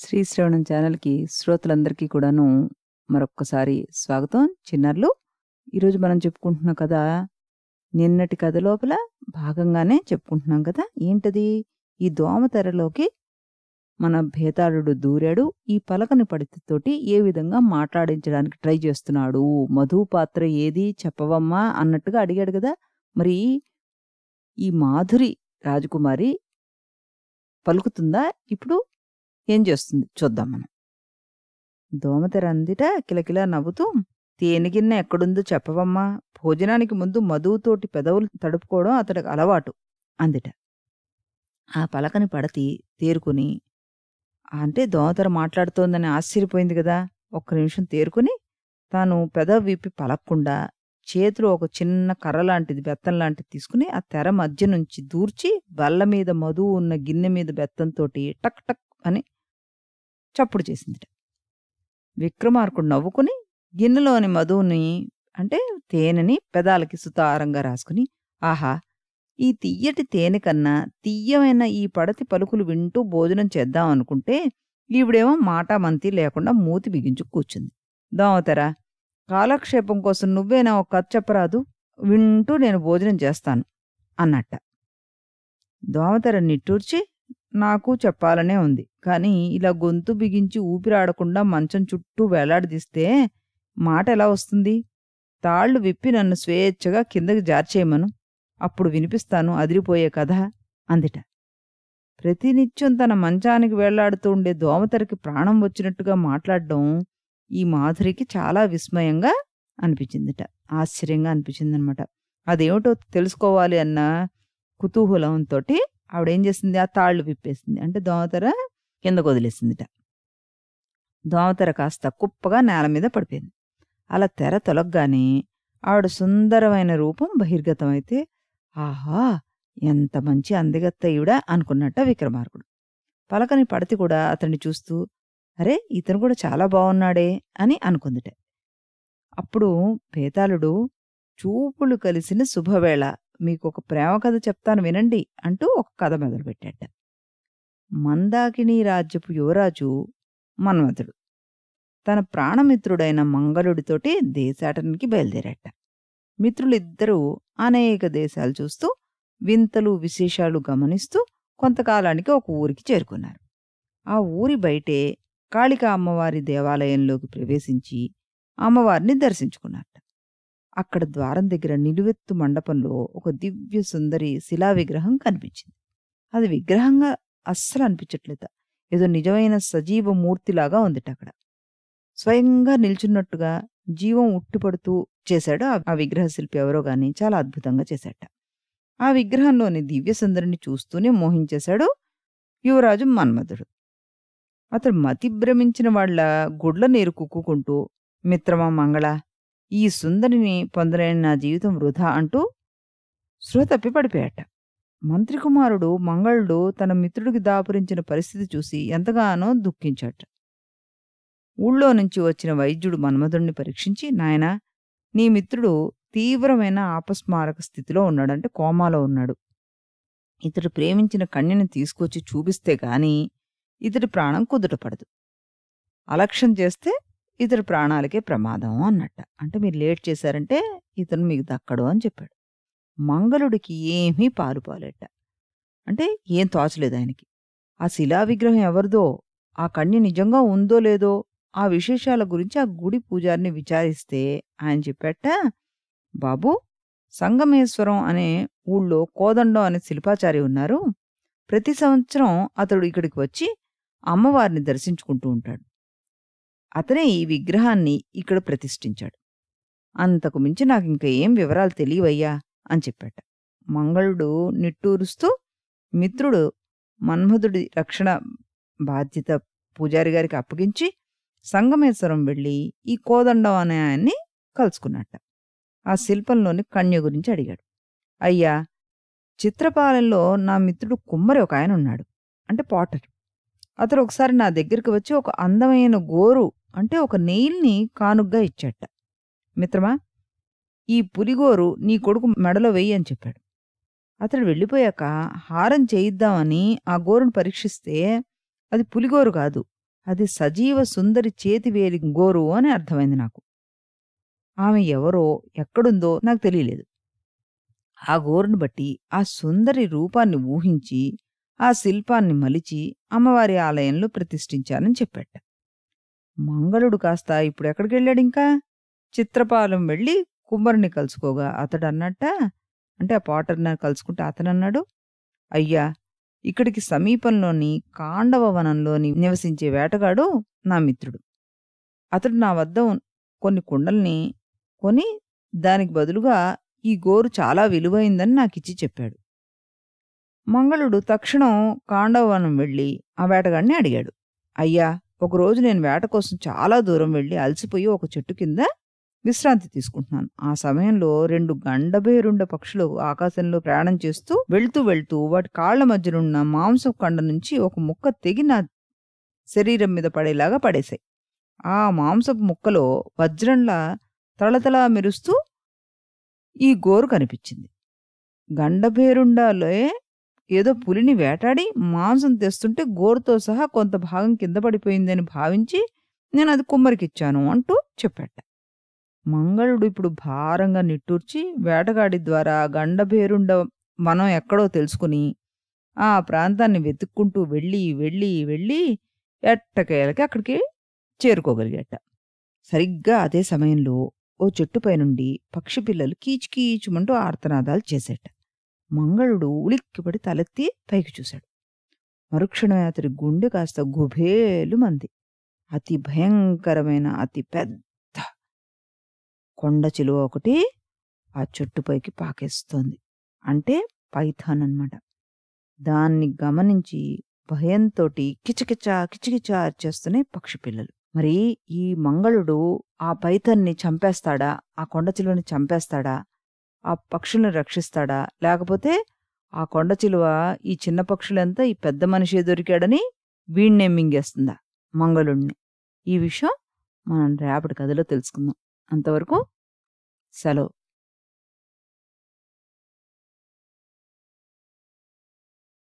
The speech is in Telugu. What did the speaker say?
శ్రవణం ఛానల్కి శ్రోతలందరికీ కూడాను మరొక్కసారి స్వాగతం చిన్నారులు ఈరోజు మనం చెప్పుకుంటున్న కథ నిన్నటి కథ లోపల భాగంగానే చెప్పుకుంటున్నాం కదా ఏంటది ఈ దోమతెరలోకి మన భేతాళుడు దూరాడు ఈ పలకని పరిస్థితితోటి ఏ విధంగా మాట్లాడించడానికి ట్రై చేస్తున్నాడు మధు పాత్ర ఏది చెప్పవమ్మా అన్నట్టుగా అడిగాడు కదా మరి ఈ మాధురి రాజకుమారి పలుకుతుందా ఇప్పుడు ఏం చేస్తుంది చూద్దాం మనం దోమతెరందిట కిలకిల నవ్వుతూ తేనెగిన్న ఎక్కడుందో చెప్పవమ్మా భోజనానికి ముందు మధువుతోటి పెదవులు తడుపుకోవడం అతడికి అలవాటు అందిట ఆ పలకని పడతి తేరుకుని అంటే దోమతెర మాట్లాడుతోందని ఆశ్చర్యపోయింది కదా ఒక్క నిమిషం తేరుకుని తాను పెదవి విప్పి పలక్కుండా చేతిలో ఒక చిన్న కర్ర లాంటిది బెత్తం లాంటిది తీసుకుని ఆ తెర మధ్య నుంచి దూర్చి బల్ల మీద మధువు ఉన్న గిన్నె మీద బెత్తంతో టక్ టక్ అని చప్పుడు చేసిందిట విక్రమార్కుడు నవ్వుకుని గిన్నెలోని మధువుని అంటే తేనెని పెదాలకి సుతారంగా రాసుకుని ఆహా ఈ తియ్యటి తేనె కన్నా తియ్యమైన ఈ పడతి పలుకులు వింటూ భోజనం చేద్దాం అనుకుంటే ఈవిడేమో మాటామంతి లేకుండా మూతి బిగించు కూర్చుంది దోమతరా కాలక్షేపం కోసం నువ్వేనా ఒక కథ చెప్పరాదు వింటూ నేను భోజనం చేస్తాను అన్నట్ట దోమతెర నిట్టూర్చి నాకు చెప్పాలనే ఉంది కానీ ఇలా గొంతు బిగించి ఊపిరాడకుండా మంచం చుట్టూ వేలాడదీస్తే మాట ఎలా వస్తుంది తాళ్ళు విప్పి నన్ను స్వేచ్ఛగా కిందకి జార్చేయమను అప్పుడు వినిపిస్తాను అదిరిపోయే కథ అందిట ప్రతినిత్యం తన మంచానికి వేళ్లాడుతూ ఉండే దోమతరికి ప్రాణం వచ్చినట్టుగా మాట్లాడడం ఈ మాధురికి చాలా విస్మయంగా అనిపించిందిట ఆశ్చర్యంగా అనిపించిందనమాట అదేమిటో తెలుసుకోవాలి అన్న కుతూహలంతో ఆవిడ ఏం చేసింది ఆ తాళ్ళు విప్పేసింది అంటే దోమతెర కిందకు వదిలేసిందిట దోమతెర కాస్త కుప్పగా నేల మీద పడిపోయింది అలా తెర తొలగగానే ఆవిడ సుందరమైన రూపం బహిర్గతమైతే ఆహా ఎంత మంచి అందగత్త ఈవిడ అనుకున్నట్ట విక్రమార్కుడు పలకని పడతి కూడా అతన్ని చూస్తూ అరే ఇతను కూడా చాలా బాగున్నాడే అని అనుకుందిట అప్పుడు పేతాళుడు చూపులు కలిసిన శుభవేళ మీకు ఒక ప్రేమ కథ చెప్తాను వినండి అంటూ ఒక కథ మొదలుపెట్టాడు మందాకిని రాజ్యపు యువరాజు మన్మథుడు తన ప్రాణమిత్రుడైన మంగళుడితోటి దేశాటనికి బయలుదేరాట మిత్రులిద్దరూ అనేక దేశాలు చూస్తూ వింతలు విశేషాలు గమనిస్తూ కొంతకాలానికి ఒక ఊరికి చేరుకున్నారు ఆ ఊరి బయటే కాళిక అమ్మవారి దేవాలయంలోకి ప్రవేశించి అమ్మవారిని దర్శించుకున్నట్ట అక్కడ ద్వారం దగ్గర నిలువెత్తు మండపంలో ఒక దివ్య సుందరి శిలా విగ్రహం కనిపించింది అది విగ్రహంగా అస్సలు అనిపించట్లేదు ఏదో నిజమైన సజీవ మూర్తిలాగా ఉందిట అక్కడ స్వయంగా నిల్చున్నట్టుగా జీవం ఉట్టుపడుతూ చేశాడు ఆ విగ్రహ శిల్పి ఎవరో గాని చాలా అద్భుతంగా చేశాట ఆ విగ్రహంలోని దివ్య సుందరిని చూస్తూనే మోహించేశాడు యువరాజు మన్మధుడు అతడు మతి భ్రమించిన వాళ్ళ గుడ్ల నీరు కుక్కుకుంటూ మిత్రమా మంగళ ఈ సుందరిని పొందలేని నా జీవితం వృధా అంటూ శృహ తప్పి పడిపోయాట మంత్రి కుమారుడు మంగళుడు తన మిత్రుడికి దాపురించిన పరిస్థితి చూసి ఎంతగానో దుఃఖించాట ఊళ్ళో నుంచి వచ్చిన వైద్యుడు మన్మధుడిని పరీక్షించి నాయన నీ మిత్రుడు తీవ్రమైన ఆపస్మారక స్థితిలో ఉన్నాడంటే కోమాలో ఉన్నాడు ఇతడు ప్రేమించిన కన్యని తీసుకొచ్చి చూపిస్తే గాని ఇతడి ప్రాణం కుదుటపడదు అలక్ష్యం చేస్తే ఇతరు ప్రాణాలకే ప్రమాదం అన్నట్ట అంటే మీరు లేట్ చేశారంటే ఇతను మీకు దక్కడు అని చెప్పాడు మంగళుడికి ఏమీ పాలుపోలేట అంటే ఏం తోచలేదు ఆయనకి ఆ శిలా విగ్రహం ఎవరిదో ఆ కన్య నిజంగా ఉందో లేదో ఆ విశేషాల గురించి ఆ గుడి పూజారిని విచారిస్తే ఆయన చెప్పేట బాబు సంగమేశ్వరం అనే ఊళ్ళో కోదండం అనే శిల్పాచారి ఉన్నారు ప్రతి సంవత్సరం అతడు ఇక్కడికి వచ్చి అమ్మవారిని దర్శించుకుంటూ ఉంటాడు అతనే ఈ విగ్రహాన్ని ఇక్కడ ప్రతిష్ఠించాడు అంతకు మించి నాకు ఇంకా ఏం వివరాలు తెలియవయ్యా అని చెప్పాట మంగళుడు నిట్టూరుస్తూ మిత్రుడు మన్మధుడి రక్షణ బాధ్యత పూజారి గారికి అప్పగించి సంగమేశ్వరం వెళ్ళి ఈ కోదండం అనే ఆయన్ని కలుసుకున్నట్ట ఆ శిల్పంలోని కన్య గురించి అడిగాడు అయ్యా చిత్రపాలెంలో నా మిత్రుడు కుమ్మరి ఒక ఆయన ఉన్నాడు అంటే పాటర్ అతడు ఒకసారి నా దగ్గరికి వచ్చి ఒక అందమైన గోరు అంటే ఒక నెయిల్ని కానుగ్గా ఇచ్చాట మిత్రమా ఈ పులిగోరు నీ కొడుకు మెడలో వెయ్యి అని చెప్పాడు అతడు వెళ్ళిపోయాక హారం చేయిద్దామని ఆ గోరును పరీక్షిస్తే అది పులిగోరు కాదు అది సజీవ సుందరి చేతివేలి గోరు అని అర్థమైంది నాకు ఆమె ఎవరో ఎక్కడుందో నాకు తెలియలేదు ఆ గోరును బట్టి ఆ సుందరి రూపాన్ని ఊహించి ఆ శిల్పాన్ని మలిచి అమ్మవారి ఆలయంలో ప్రతిష్ఠించానని చెప్పాట మంగళుడు కాస్త ఇప్పుడు ఎక్కడికి వెళ్ళాడు ఇంకా చిత్రపాలెం వెళ్ళి కుమ్మరిని కలుసుకోగా అతడు అన్నట్ట అంటే ఆ పాటర్ని కలుసుకుంటే అతనన్నాడు అయ్యా ఇక్కడికి సమీపంలోని కాండవ వనంలోని నివసించే వేటగాడు నా మిత్రుడు అతడు నా వద్ద కొన్ని కుండల్ని కొని దానికి బదులుగా ఈ గోరు చాలా విలువైందని నాకు ఇచ్చి చెప్పాడు మంగళుడు తక్షణం కాండవ వనం వెళ్ళి ఆ వేటగాడిని అడిగాడు అయ్యా ఒకరోజు నేను వేట కోసం చాలా దూరం వెళ్ళి అలసిపోయి ఒక చెట్టు కింద విశ్రాంతి తీసుకుంటున్నాను ఆ సమయంలో రెండు గండబేరుండ పక్షులు ఆకాశంలో ప్రయాణం చేస్తూ వెళ్తూ వెళ్తూ వాటి కాళ్ల మధ్యనున్న మాంసం కండ నుంచి ఒక ముక్క తెగి నా శరీరం మీద పడేలాగా పడేశాయి ఆ మాంసపు ముక్కలో వజ్రంలా తలతలా మెరుస్తూ ఈ గోరు కనిపించింది గండభేరుండాలే ఏదో పులిని వేటాడి మాంసం తెస్తుంటే గోరుతో సహా కొంత భాగం కింద పడిపోయిందని భావించి నేను అది కుమ్మరికిచ్చాను అంటూ చెప్పాట మంగళుడు ఇప్పుడు భారంగా నిట్టూర్చి వేటగాడి ద్వారా గండభేరుండ మనం ఎక్కడో తెలుసుకుని ఆ ప్రాంతాన్ని వెతుక్కుంటూ వెళ్ళి వెళ్ళి వెళ్ళి ఎట్టకేలకి అక్కడికి చేరుకోగలిగాట సరిగ్గా అదే సమయంలో ఓ చెట్టుపై నుండి పక్షి పిల్లలు కీచుకీచుమంటూ ఆర్తనాదాలు చేసేట మంగళుడు ఉలిక్కిపడి తలెత్తి పైకి చూశాడు మరుక్షణమే అతడి గుండె కాస్త గుభేలు మంది అతి భయంకరమైన అతి పెద్ద కొండ చిలువ ఒకటి ఆ చెట్టుపైకి పాకేస్తోంది అంటే పైథాన్ అన్నమాట దాన్ని గమనించి భయంతో కిచకిచ కిచకిచ చేస్తున్నాయి పక్షి పిల్లలు మరి ఈ మంగళుడు ఆ పైథాన్ని చంపేస్తాడా ఆ కొండ చిలువని చంపేస్తాడా ఆ పక్షులను రక్షిస్తాడా లేకపోతే ఆ కొండ చిలువ ఈ చిన్న పక్షులంతా ఈ పెద్ద మనిషి దొరికాడని వీణ్ణే మింగేస్తుందా మంగళుణ్ణి ఈ విషయం మనం రేపటి కథలో తెలుసుకుందాం అంతవరకు సెలవు